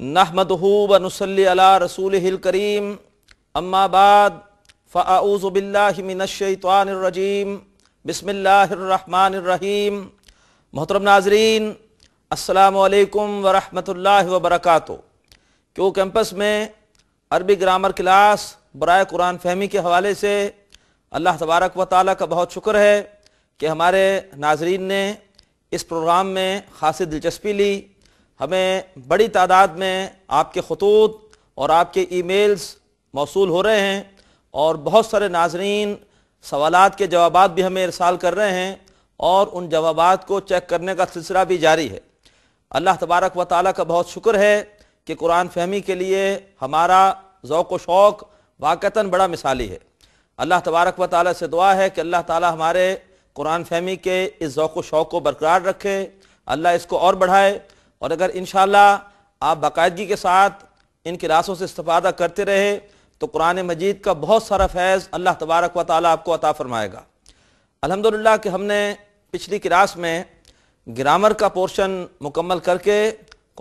नहमदूबनसल रसूल करीम अम्माबाद फ़ाऊज़बिल्लाशवानरजीम बसमीम मोहतरम नाजरीन असलकम वरहमल वबरक क्यों कैंपस में अरबी ग्रामर क्लास बरए कुरान फहमी के हवाले से अल्लाह तबारक व ताली का बहुत शुक्र है कि हमारे नाजरीन ने इस प्रोग्राम में खासी दिलचस्पी ली हमें बड़ी तादाद में आपके खतूत और आपके ईमेल्स मौसू हो रहे हैं और बहुत सारे नाजरीन सवाल के जवाब भी हमें इरसाल कर रहे हैं और उन जवाब को चेक करने का सिलसिला भी जारी है अल्लाह तबारक व ताली का बहुत शुक्र है कि कुरान फहमी के लिए हमारा व शौक़ वाक़ता बड़ा मिसाली है अल्लाह तबारक व ताली से दुआ है कि अल्लाह ताली हमारे कुरान फहमी के इस व शौक़ को बरकरार रखे अल्लाह इसको और बढ़ाए और अगर इन आप बाकायदगी के साथ इन क्लासों से इस्तादा करते रहे तो कुरान मजीद का बहुत सारा फैज़ अल्लाह तबारक व ताली आपको अता फ़रमाएगा अलहमदिल्ला कि हमने पिछली क्लास में ग्रामर का पोर्शन मुकम्मल करके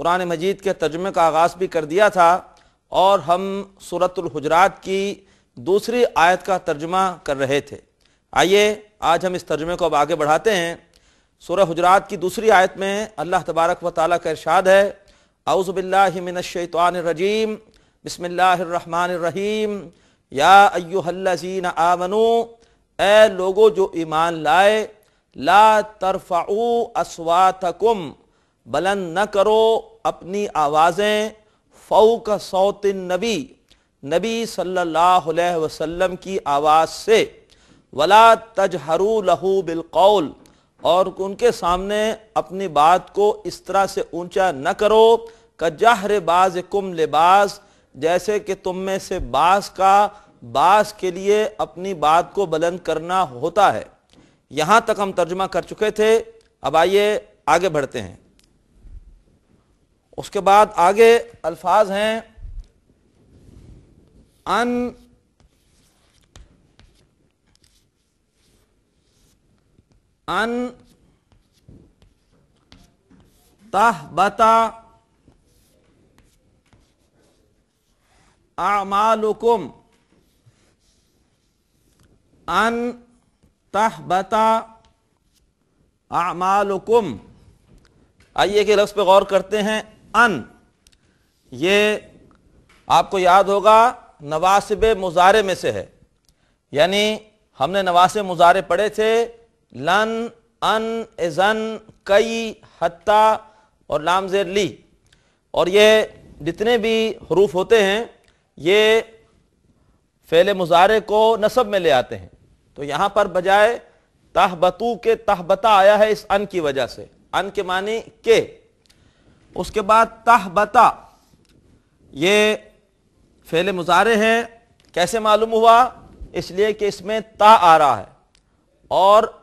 कुरान मजीद के तर्जमे का आगाज़ भी कर दिया था और हम सूरतलहजरात की दूसरी आयत का तर्जुमा कर रहे थे आइए आज हम इस तर्जमे को अब आगे बढ़ाते हैं सूर्य हजरात की दूसरी आयत में अल्लाह तबारक व ताली का इरशाद है आउज़बिल्लाशैतवानरजीम बसमिल्लाम या अयुहल्लाजीन आमनु ए लोगो जो ईमान लाए ला तरफ़ाऊ असवातकुम बलन न करो अपनी आवाज़ें फ़ौक सौतिन नबी नबी सल्लल्लाहु अलैहि वसल्लम की आवाज़ से वला तजहरू लहू बिलकौल और उनके सामने अपनी बात को इस तरह से ऊंचा न करो कजहर बाज कुम लिबास जैसे कि तुम में से बास का बास के लिए अपनी बात को बुलंद करना होता है यहाँ तक हम तर्जमा कर चुके थे अब आइए आगे बढ़ते हैं उसके बाद आगे अल्फाज हैं अन बता आमालुकुम अन तह बता आमालुकुम आइए के लफ्ज़ पे गौर करते हैं अन ये आपको याद होगा नवासिब मुजारे में से है यानी हमने नवासिब मुजारे पढ़े थे लन अन एजन कई हत्ता और लाम जेर ली और ये जितने भी हरूफ होते हैं ये फेल मुजारे को नसब में ले आते हैं तो यहाँ पर बजाय तहबतू के तहबता आया है इस अन की वजह से अन के माने के उसके बाद तहबता ये फेल मुजारे हैं कैसे मालूम हुआ इसलिए कि इसमें ता आ रहा है और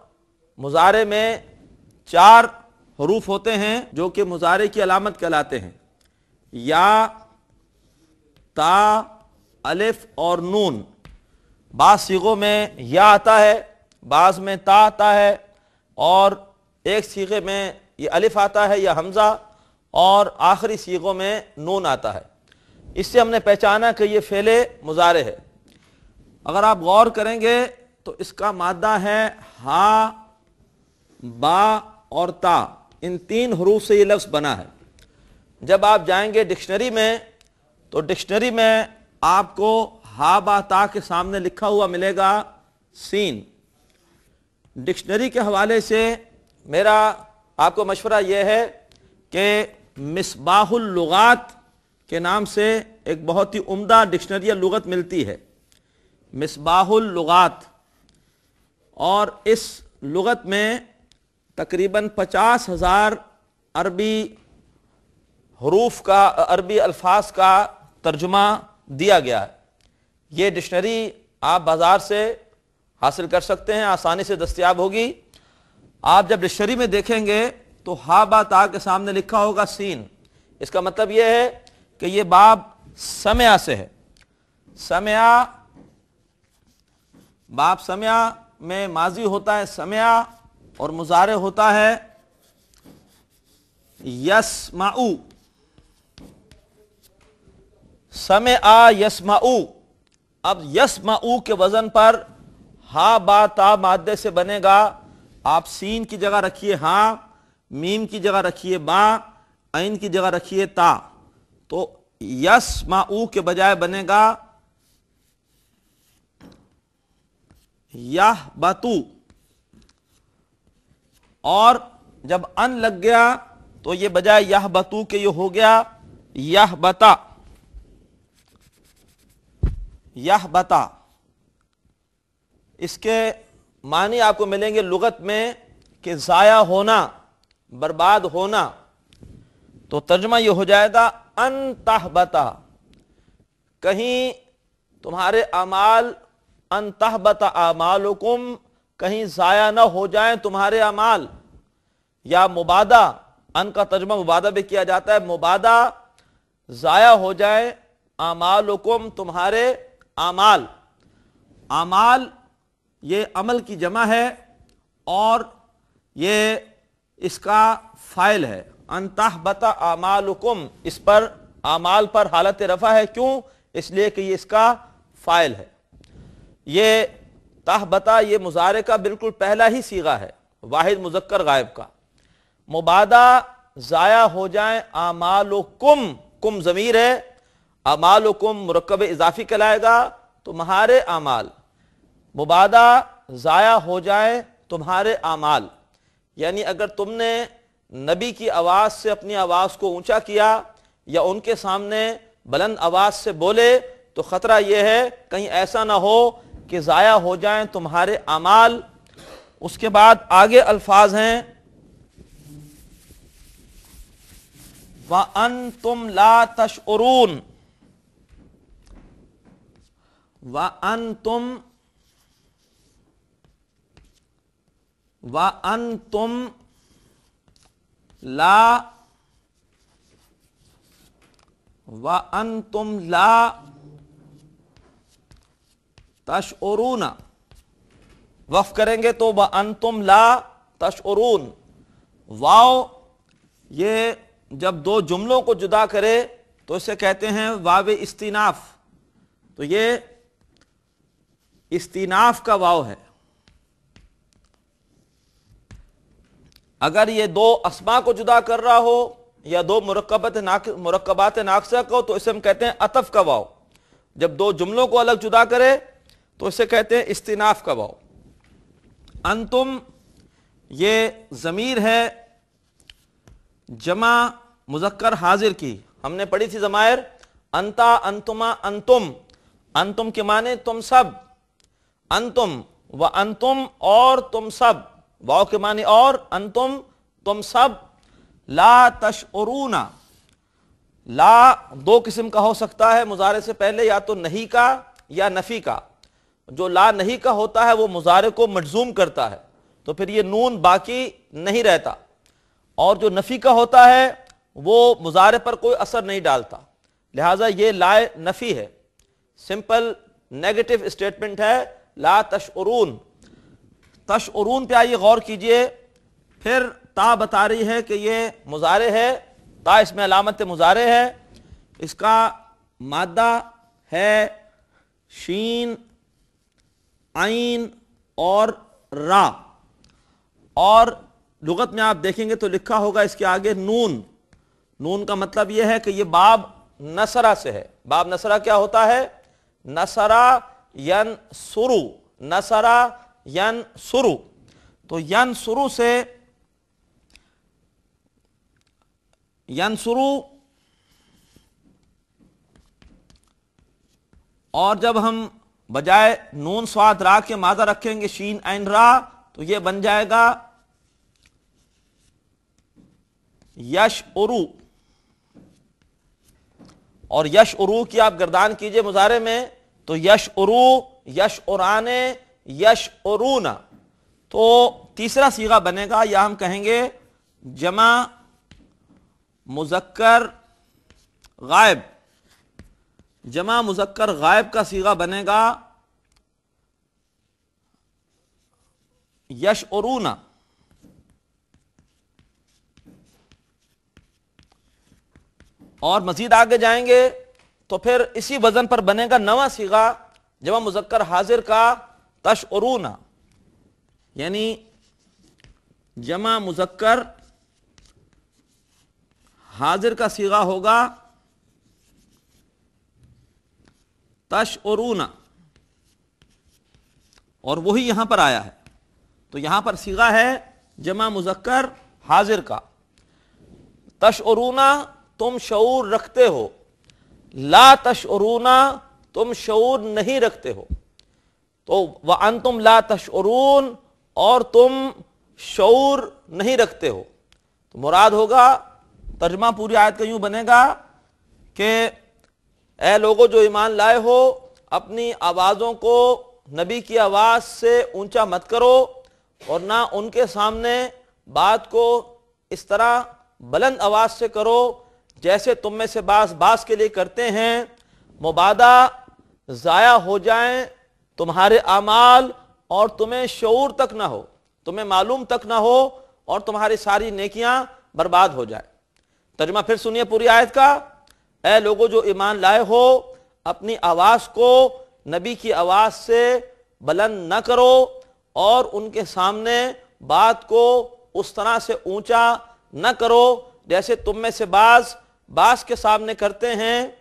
मुजारे में चार हरूफ होते हैं जो कि मुजारे की अलामत कहलाते हैं या ता अलिफ और नून बास सीगों में या आता है बाज में ता आता है और एक सीगे में ये अलिफ आता है या हमज़ा और आखिरी सीगों में नून आता है इससे हमने पहचाना कि ये फेले मुजारे है अगर आप गौर करेंगे तो इसका मादा है हा बा और ता इन तीन हरूफ से ये लफ्ज़ बना है जब आप जाएंगे डिक्शनरी में तो डिक्शनरी में आपको हा बा ता के सामने लिखा हुआ मिलेगा सीन डिक्शनरी के हवाले से मेरा आपको मशवरा यह है कि मिसबाहुल्लुगात के नाम से एक बहुत ही उम्दा डिक्शनरी लगत मिलती है मिसबाहुल्लुगात और इस लगत में तकरीबन पचास हज़ार अरबी हरूफ का अरबी अल्फाज का तर्जुमा दिया गया है ये डिक्शनरी आप बाज़ार से हासिल कर सकते हैं आसानी से दस्तियाब होगी आप जब डिक्शनरी में देखेंगे तो हा बा ता के सामने लिखा होगा सीन इसका मतलब यह है कि यह बाब समया से है समया बाब समया में माजी होता है समया और मुजारे होता है माऊ समय आ माऊ अब माऊ के वजन पर हा बा ता मादे से बनेगा आप सीन की जगह रखिए हा मीम की जगह रखिए बा ऐन की जगह रखिए ता तो यस माऊ के बजाय बनेगा यह बातू और जब अन लग गया तो ये बजाय यह बतू के ये हो गया यह बता यह बता इसके मानी आपको मिलेंगे लुगत में कि ज़ाया होना बर्बाद होना तो तर्जमा यह हो जाएगा अन बता कहीं तुम्हारे अमाल अन बता अमालकुम कहीं ज़ाया ना हो जाए तुम्हारे अमाल या मुबादा अन का तर्जमा मुबादा भी किया जाता है मुबादा ज़ाया हो जाए अमालकुम तुम्हारे आमाल आमाल ये अमल की जमा है और ये इसका फाइल है अनताहबता अमालकुम इस पर आमाल पर हालत रफा है क्यों इसलिए कि ये इसका फाइल है ये बता ये मुजारे का बिल्कुल पहला ही सीगा है वाहिद मुजक्कर गायब का मुबादा ज़ाया हो जाए आमाल कुम कुम ज़मीर है आमाल कुम मरकब इजाफी कहलाएगा तुम्हारे आमाल मुबादा ज़ाया हो जाए तुम्हारे आमाल यानी अगर तुमने नबी की आवाज़ से अपनी आवाज़ को ऊंचा किया या उनके सामने बुलंद आवाज़ से बोले तो ख़तरा यह है कहीं ऐसा ना हो कि ज़ाया हो जाए तुम्हारे आमाल उसके बाद आगे अल्फाज हैं व अन तुम ला तशरून व अन तुम व अन तुम ला व अन तुम ला तशरून वफ करेंगे तो व अन तुम ला तशरून वाओ ये जब दो जुमलों को जुदा करे तो इसे कहते हैं वाव इस्तीनाफ तो ये इस्तीनाफ का वाव है अगर ये दो असमा को जुदा कर रहा हो या दो मुरकबत नाक मुरकबात नाकसा को तो इसे हम कहते हैं अतफ का वाव जब दो जुमलों को अलग जुदा करे तो इसे कहते हैं इस्तीनाफ का वाव अंतुम ये ज़मीर है जमा मुजक्कर हाजिर की हमने पढ़ी थी जमायर अंता अंतुमा अंतुम अंतुम के माने तुम सब अंतुम व अंतुम और तुम सब वाओ के माने और अंतुम तुम सब ला तशरूना ला दो किस्म का हो सकता है मुजारे से पहले या तो नहीं का या नफी का जो ला नहीं का होता है वो मुजारे को मजजूम करता है तो फिर ये नून बाकी नहीं रहता और जो नफ़ी का होता है वो मुजारे पर कोई असर नहीं डालता लिहाजा ये लाए नफ़ी है सिंपल नेगेटिव स्टेटमेंट है ला तश तशरून पे आइए गौर कीजिए फिर ता बता रही है कि ये मुजारे है ता इसमें अलामत मुजारे है इसका मादा है शीन आइन और रा और लुगत में आप देखेंगे तो लिखा होगा इसके आगे नून नून का मतलब यह है कि यह बाब नसरा से है बाब नसरा क्या होता है नसरा यन सुरु नसरा यन सुरु तो यन सुरु से यन सुरु और जब हम बजाय नून स्वाद रा के मादा रखेंगे शीन एन रा तो यह बन जाएगा यश उरु और यश उरु की आप गर्दान कीजिए मुजारे में तो यश उरु यश उराने यश उरुना तो तीसरा सीगा बनेगा या हम कहेंगे जमा मुजक्कर गायब जमा मुजक्कर गायब का सीगा बनेगा यश उरुना और मजीद आगे जाएंगे तो फिर इसी वजन पर बनेगा नवा सीगा जमा मुजक्कर हाजिर का तश तशरूना यानी जमा मुजक्कर हाजिर का सीगा होगा तश और वही यहां पर आया है तो यहां पर सीगा है जमा मुजक्कर हाजिर का तश तशरूना तुम शूर रखते हो ला तशरूना तुम शूर नहीं रखते हो तो वह अन तुम ला तशरून और तुम शूर नहीं रखते हो तो मुराद होगा तर्जमा पूरी आयत का यूं बनेगा कि ए लोगों जो ईमान लाए हो अपनी आवाज़ों को नबी की आवाज़ से ऊंचा मत करो और ना उनके सामने बात को इस तरह बुलंद आवाज़ से करो जैसे तुम में से बास बास के लिए करते हैं मुबादा ज़ाया हो जाए तुम्हारे अमाल और तुम्हें शूर तक ना हो तुम्हें मालूम तक ना हो और तुम्हारी सारी नेकियां बर्बाद हो जाए तर्जमा फिर सुनिए पूरी आयत का ए लोगों जो ईमान लाए हो अपनी आवाज़ को नबी की आवाज़ से बुलंद न करो और उनके सामने बात को उस तरह से ऊंचा न करो जैसे तुम में से बाज़ बास के सामने करते हैं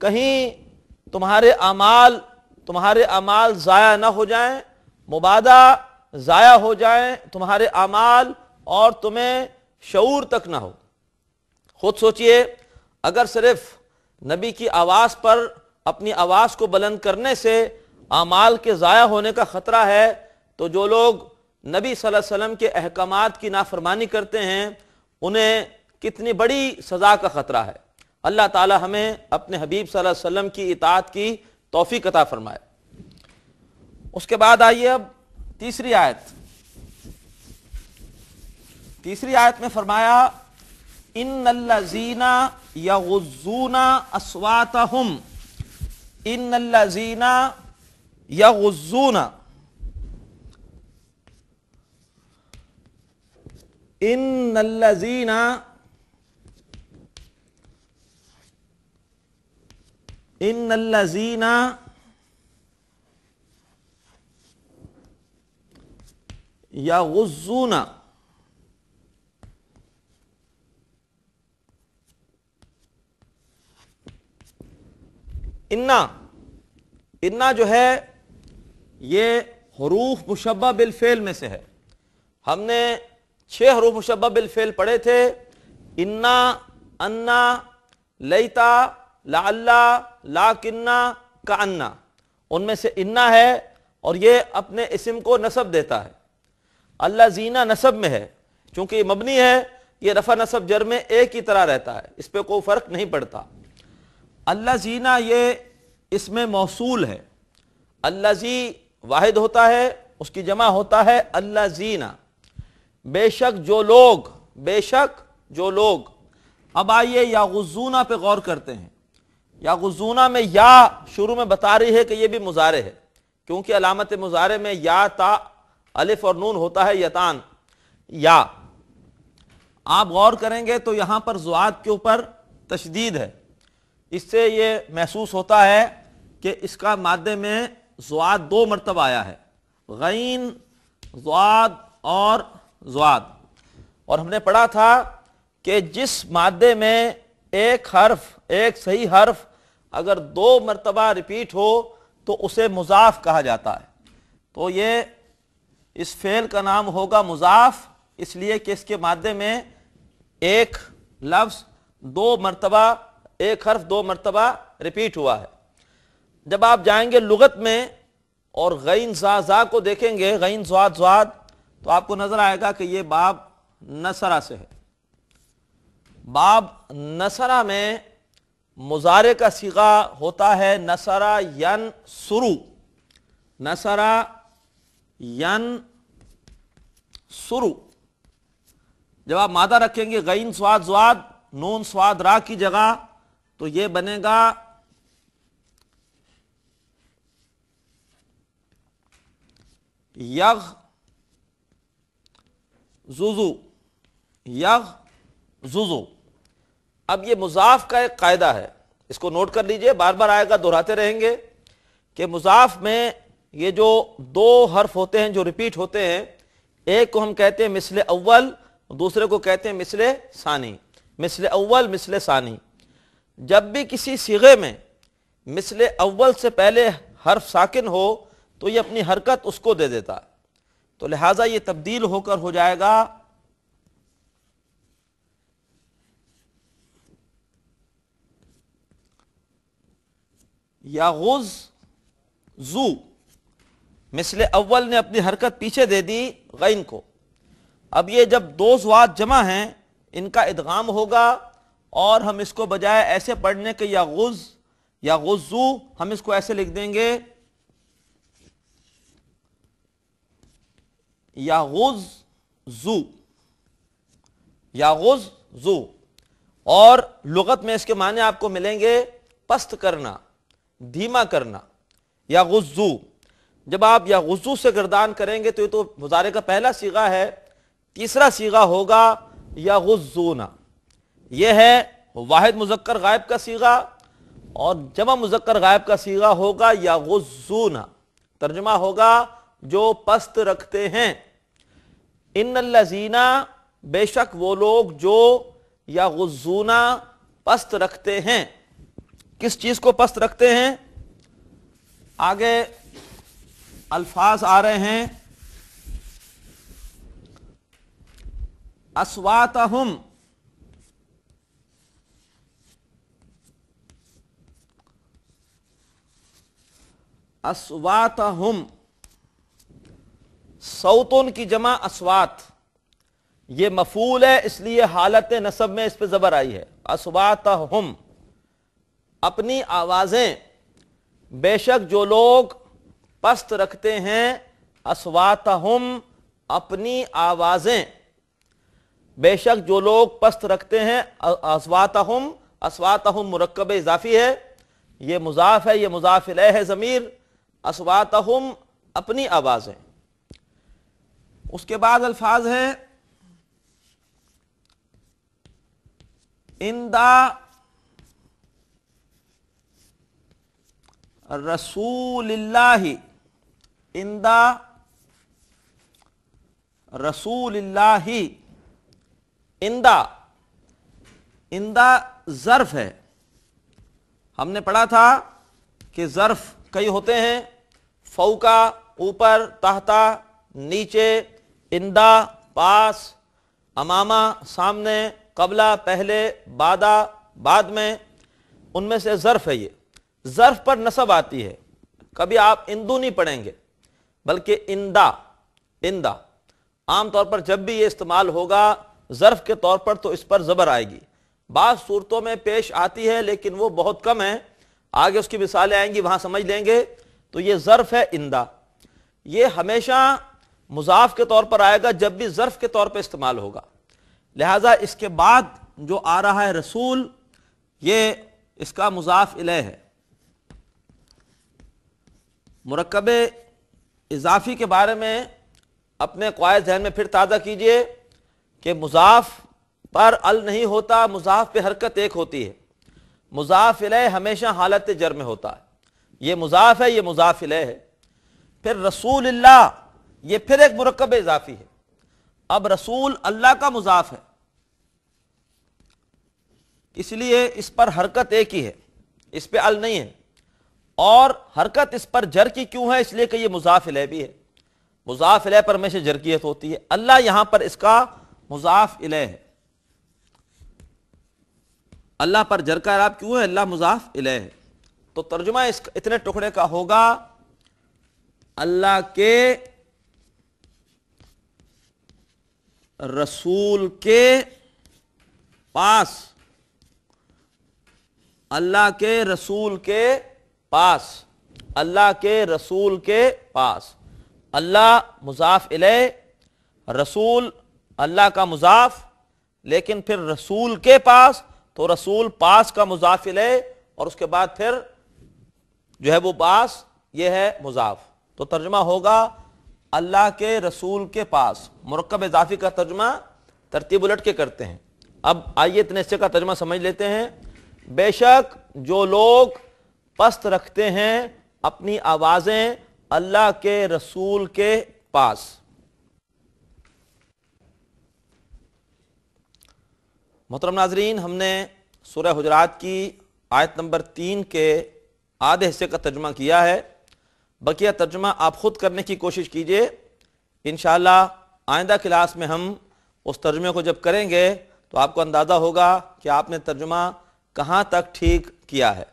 कहीं तुम्हारे अमाल तुम्हारे अमाल ज़ाया ना हो जाएं मुबादा ज़ाया हो जाएं तुम्हारे अमाल और तुम्हें शूर तक ना हो खुद सोचिए अगर सिर्फ नबी की आवाज़ पर अपनी आवाज़ को बुलंद करने से अमाल के ज़ाया होने का ख़तरा है तो जो लोग नबी वसल्लम के अहकाम की नाफरमानी करते हैं उन्हें कितनी बड़ी सजा का ख़तरा है अल्लाह ताला हमें अपने हबीब वसल्लम की इतात की तोहफी कता फरमाए उसके बाद आइए अब तीसरी आयत तीसरी आयत में फरमाया इन अल्लाजीना यगुजूना असवात हम इन अल्लाजीना इन अल्लाजीना इन या गुजूना इन्ना इन्ना जो है ये हरूफ मुशबा बिलफेल में से है हमने छह हरूफ मुशबा बिलफेल पढ़े थे इन्ना अन्ना लईता लाला लाकिन्ना का अन्ना उनमें से इन्ना है और ये अपने इसम को नसब देता है अल्लाह जीना नसब में है चूंकि मबनी है ये रफा नसब जर में एक ही तरह रहता है इस पर कोई फ़र्क नहीं पड़ता अल्लाह जीना ये इसमें मौसूल है अल्लाह जी वाहिद होता है उसकी जमा होता है अल्लाह जीना बेशक जो लोग बेशक जो लोग अब आइए गुजूना पे गौर करते हैं या गुजूना में या शुरू में बता रही है कि यह भी मुजारे है क्योंकि अलामत मुजारे में या ता अलिफ और नून होता है यतान या आप गौर करेंगे तो यहां पर जुआत के ऊपर तशदीद है इससे ये महसूस होता है कि इसका मादे में जुआत दो मरतब आया है गैन जुआत और जुआत और हमने पढ़ा था कि जिस मादे में एक हर्फ एक सही हर्फ अगर दो मरतबा रिपीट हो तो उसे मुजाफ कहा जाता है तो ये इस फेल का नाम होगा मुजाफ इसलिए कि इसके मादे में एक लफ्ज दो मरतबा एक हर्फ दो मरतबा रिपीट हुआ है जब आप जाएंगे लुगत में और गैन जा को देखेंगे गैन जवाद जवाद तो आपको नजर आएगा कि ये बाब नसरा से है बाब नसरा में मुजारे का सिगा होता है नसरा यन सुरु नसरा यन सुरु जब आप मादा रखेंगे गईन स्वाद स्वाद नून स्वाद रा की जगह तो ये बनेगा यग जुजू यग जुजू अब ये मुजाफ का एक कायदा है इसको नोट कर लीजिए बार बार आएगा दोहराते रहेंगे कि मुजाफ में ये जो दो हर्फ होते हैं जो रिपीट होते हैं एक को हम कहते हैं मिसल अव्वल दूसरे को कहते हैं मिसल सानी मिसल अव्वल मिसल सानी जब भी किसी सिगे में मिसल अव्वल से पहले हर्फ साकिन हो तो ये अपनी हरकत उसको दे देता तो लिहाजा ये तब्दील होकर हो जाएगा गुज जू मिसल अव्वल ने अपनी हरकत पीछे दे दी गैन को अब ये जब दो जवात जमा हैं इनका इदगाम होगा और हम इसको बजाय ऐसे पढ़ने के यागुज या गुजू हम इसको ऐसे लिख देंगे या गुज जू या गुज जू और लुगत में इसके माने आपको मिलेंगे पस्त करना धीमा करना या गुज्जू जब आप या गुज्जू से गर्दान करेंगे तो ये तो मुजारे का पहला सीगा है तीसरा सीगा होगा या गुज्जूना यह है वाहिद मुजक्कर गायब का सीगा और जमा मुजक्कर गायब का सीगा होगा या गुज्जूना तर्जमा होगा जो पस्त रखते हैं इन लजीना बेशक वो लोग जो या गुज्जूना पस्त रखते हैं किस चीज को पस्त रखते हैं आगे अल्फाज आ रहे हैं अस्वात हम अस्वात हम सौतुन की जमा असवात ये मफूल है इसलिए हालत नसब में इस पर जबर आई है अस्वात हम अपनी आवाज़ें बेशक जो लोग पस्त रखते हैं असवात हम अपनी आवाज़ें बेशक जो लोग पस्त रखते हैं असवात हम असवात हम मरकब इजाफी है ये मुजाफ है ये मुजाफिल है ज़मीर असवात हम अपनी आवाज़ें उसके बाद अल्फाज हैं इंदा रसूल्ला इंदा the इंदा इंदा ज़र्फ है हमने पढ़ा था कि ज़र्फ कई होते हैं फौका ऊपर तहता नीचे इंदा पास अमामा सामने कबला पहले बादा बाद में उनमें से ज़र्फ है ये जर्फ पर नसब आती है कभी आप इंदू नहीं पढ़ेंगे बल्कि इंदा इंदा आमतौर पर जब भी ये इस्तेमाल होगा जर्फ के तौर पर तो इस पर जबर आएगी बाद सूरतों में पेश आती है लेकिन वो बहुत कम है आगे उसकी मिसालें आएंगी वहां समझ लेंगे तो ये जर्फ है इंदा ये हमेशा मुजाफ के तौर पर आएगा जब भी जर्फ के तौर पर इस्तेमाल होगा लिहाजा इसके बाद जो आ रहा है रसूल ये इसका मुजाफ इले है मरकब इजाफी के बारे में अपने क़ायद जहन में फिर ताज़ा कीजिए कि मुजाफ पर अल नहीं होता मुजाफ पे हरकत एक होती है मुजाफिल हमेशा हालत जर में होता है ये मुजाफ है ये मुजाफिल है फिर रसूल अल्लाह ये फिर एक मरकब इजाफी है अब रसूल अल्लाह का मुजाफ है इसलिए इस पर हरकत एक ही है इस पर अल नहीं है और हरकत इस पर जर की क्यों है इसलिए कि ये मुजाफिल भी है मुजाफिल पर हमेशा जरकियत होती है अल्लाह यहां पर इसका मुजाफ है अल्लाह पर जर का अराब क्यों है अल्लाह मुजाफ है तो तर्जुमा इस इतने टुकड़े का होगा अल्लाह के रसूल के पास अल्लाह के रसूल के पास अल्लाह के रसूल के पास अल्लाह मुजाफ रसूल अल्लाह का मुजाफ लेकिन फिर रसूल के पास तो रसूल पास का मुजाफ इले और उसके बाद फिर जो है वो पास ये है मुजाफ तो तर्जमा होगा अल्लाह के रसूल के पास मरकब इजाफी का तर्जमा तरतीब उलट के करते हैं अब आइए इतने हिस्से का तर्जमा समझ लेते हैं बेशक जो लोग पस्त रखते हैं अपनी आवाजें अल्लाह के रसूल के पास मोहतरम नाजरीन हमने सूर्य हजरात की आयत नंबर तीन के आधे हिस्से का तर्जमा किया है बकिया तर्जमा आप खुद करने की कोशिश कीजिए इन आइंदा क्लास में हम उस तर्जमे को जब करेंगे तो आपको अंदाज़ा होगा कि आपने तर्जमा कहाँ तक ठीक किया है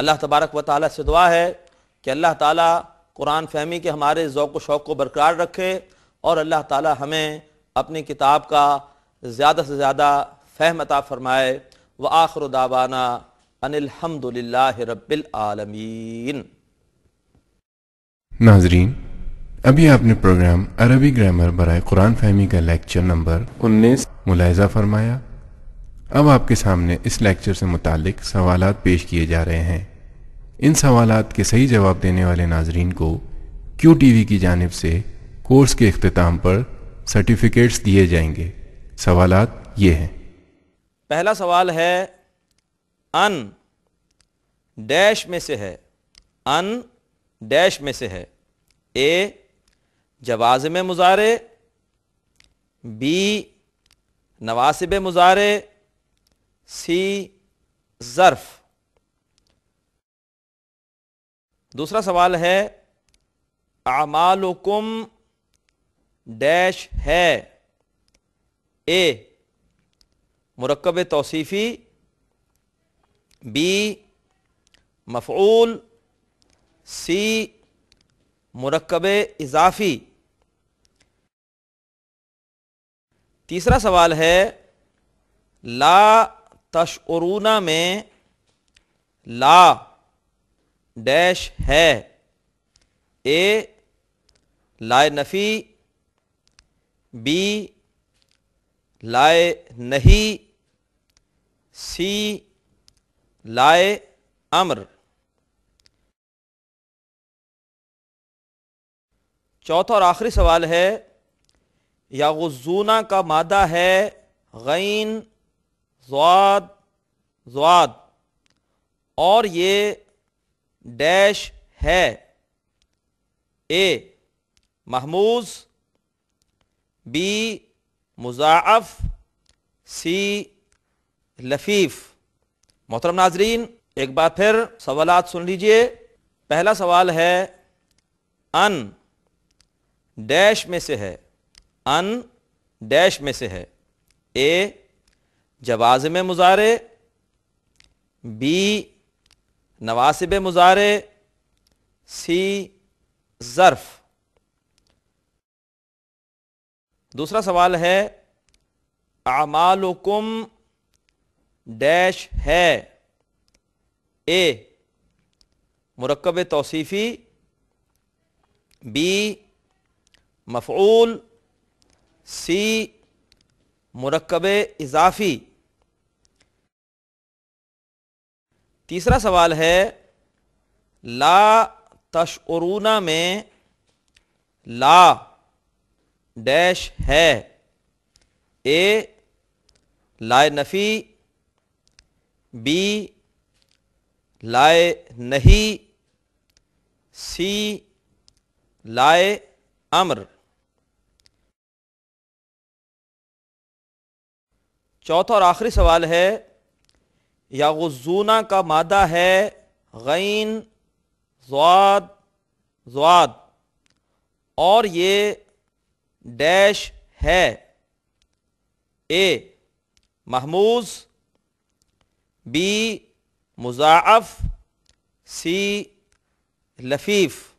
अल्लाह तबारक व ताली से दुआ है कि अल्लाह ताली कुरान फहमी के हमारे ओक़ शौक़ को बरकरार रखे और अल्लाह ताली हमें अपनी किताब का ज़्यादा से ज़्यादा फ़हम अता फ़रमाए व आखर दावाना अनिलहमदिल्ला रबालमीन नाजरीन अभी आपने प्रोग्राम अरबी ग्रामर बरए कुरान फहमी का लेक्चर नंबर 19 मुलायजा फरमाया अब आपके सामने इस लेक्चर से मुतालिक सवाल पेश किए जा रहे हैं इन सवाल के सही जवाब देने वाले नाजरीन को क्यू टी वी की जानब से कोर्स के अख्ताम पर सर्टिफिकेट्स दिए जाएंगे सवाल ये हैं पहला सवाल है अन डैश में से है अन डैश में से है ए जवाज़ में मुजारे बी नवासिब मुजारे सी ज़र्फ दूसरा सवाल है आमालुकुम डैश है ए मरकब तोसीफ़ी बी मफूल सी मुरकब इजाफी तीसरा सवाल है ला तशरूना में ला डैश है ए लाए नफ़ी बी लाए नहीं सी लाए अमर चौथा और आखिरी सवाल है गुजूना का मादा है गैन जवाद जवाद और ये डैश है ए महमूज बी मुजाफ सी लफीफ मोहतरम नाजरीन एक बार फिर सवाल सुन लीजिए पहला सवाल है अन डैश में से है अन डैश में से है ए जवाजम मुजारे बी नवासिब मुजारे सी ज़र्फ दूसरा सवाल है आमालुकुम डैश है ए मरकब तोसीफ़ी बी मफूल सी मरकब इजाफ़ी तीसरा सवाल है ला तशरूना में ला डैश है ए लाए नफ़ी बी लाए नहीं सी लाए अमर चौथा और आखिरी सवाल है यागुजूना का मादा है गैन जवाद जवाद और ये डैश है ए महमूज बी मुजाफ सी लफीफ़